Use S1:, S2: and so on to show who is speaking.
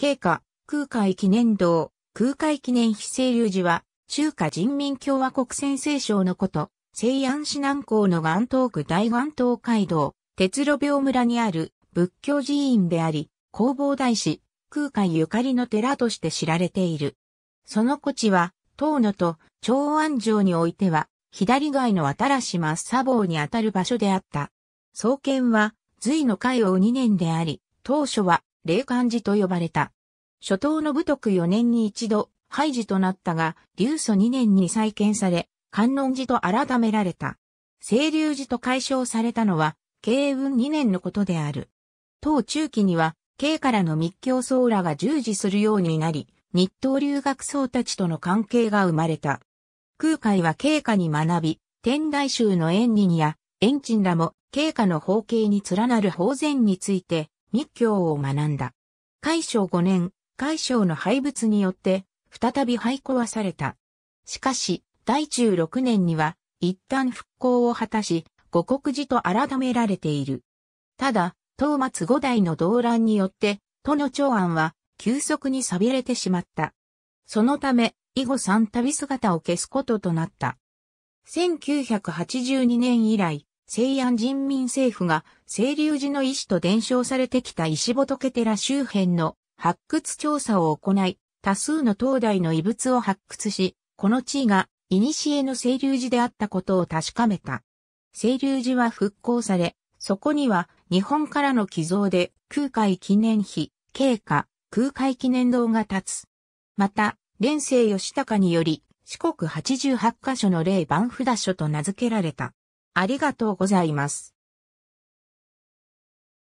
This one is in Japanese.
S1: 経過、空海記念堂、空海記念非清流寺は、中華
S2: 人民共和国先制省のこと、西安市南港の岩東区大岩東街道、鉄路病村にある仏教寺院であり、弘法大師、空海ゆかりの寺として知られている。その古地は、東野と長安城においては、左外の新島砂防にあたる場所であった。創建は、隋の海王2年であり、当初は霊感寺と呼ばれた。初頭の武徳4年に一度、廃寺となったが、流祖2年に再建され、観音寺と改められた。清流寺と解消されたのは、慶雲2年のことである。当中期には、慶からの密教僧らが従事するようになり、日東留学僧たちとの関係が生まれた。空海は慶下に学び、天台宗の縁人や、縁鎮らも、慶下の法経に連なる法然について、密教を学んだ。海将5年、海将の廃仏によって、再び廃壊された。しかし、第16年には、一旦復興を果たし、五国寺と改められている。ただ、東末五代の動乱によって、都の長安は、急速に錆びれてしまった。そのため、以後三旅姿を消すこととなった。1982年以来、西安人民政府が清流寺の石と伝承されてきた石仏寺周辺の発掘調査を行い、多数の東大の遺物を発掘し、この地位が古の清流寺であったことを確かめた。清流寺は復興され、そこには日本からの寄贈で空海記念碑、経過、空海記念堂が立つ。また、連世吉高により、四国
S1: 88カ所の霊番札所と名付けられた。ありがとうございます。